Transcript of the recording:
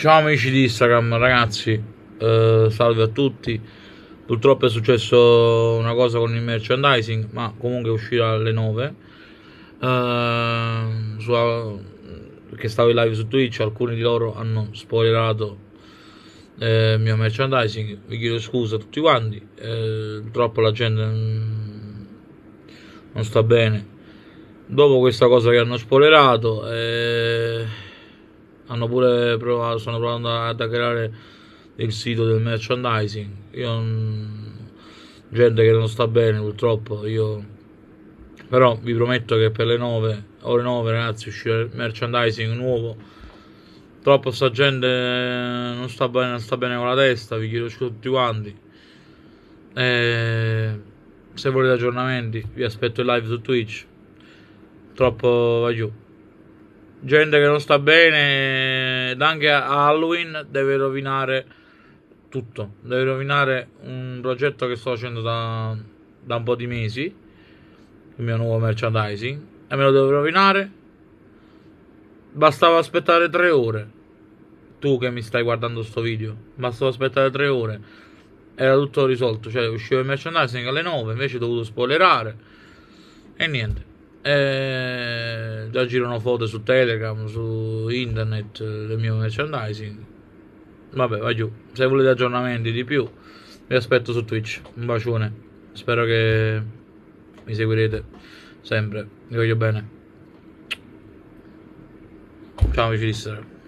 Ciao amici di Instagram, ragazzi, eh, salve a tutti. Purtroppo è successo una cosa con il merchandising, ma comunque uscirà alle 9. Ehm, eh, su, perché stavo in live su Twitch, alcuni di loro hanno spoilerato eh, il mio merchandising. Vi chiedo scusa a tutti quanti, eh, purtroppo la gente mm, non, sta bene. Dopo questa cosa che hanno spoilerato, eh, hanno pure provato, stanno provando ad creare il sito del merchandising. Io mm, gente che non sta bene purtroppo, io però vi prometto che per le 9 ore 9 ragazzi uscirà il merchandising nuovo. Troppo sta gente eh, non sta bene, non sta bene con la testa, vi chiedo scusa tutti quanti. E eh, se volete aggiornamenti vi aspetto in live su Twitch. Troppo va giù gente che non sta bene ed anche a Halloween deve rovinare tutto, deve rovinare un progetto che sto facendo da, da un po' di mesi, il mio nuovo merchandising, e me lo devo rovinare. Bastava aspettare tre ore. Tu che mi stai guardando sto video, bastava aspettare tre ore. Era tutto risolto, cioè usciva il merchandising alle 9, invece ho dovuto spoilerare. E niente. E eh, già girano foto su Telegram, su internet eh, del mio merchandising. Vabbè, vai giù. Se volete aggiornamenti di più, vi aspetto su Twitch. Un bacione. Spero che mi seguirete sempre. Vi voglio bene. Ciao amici di Sera.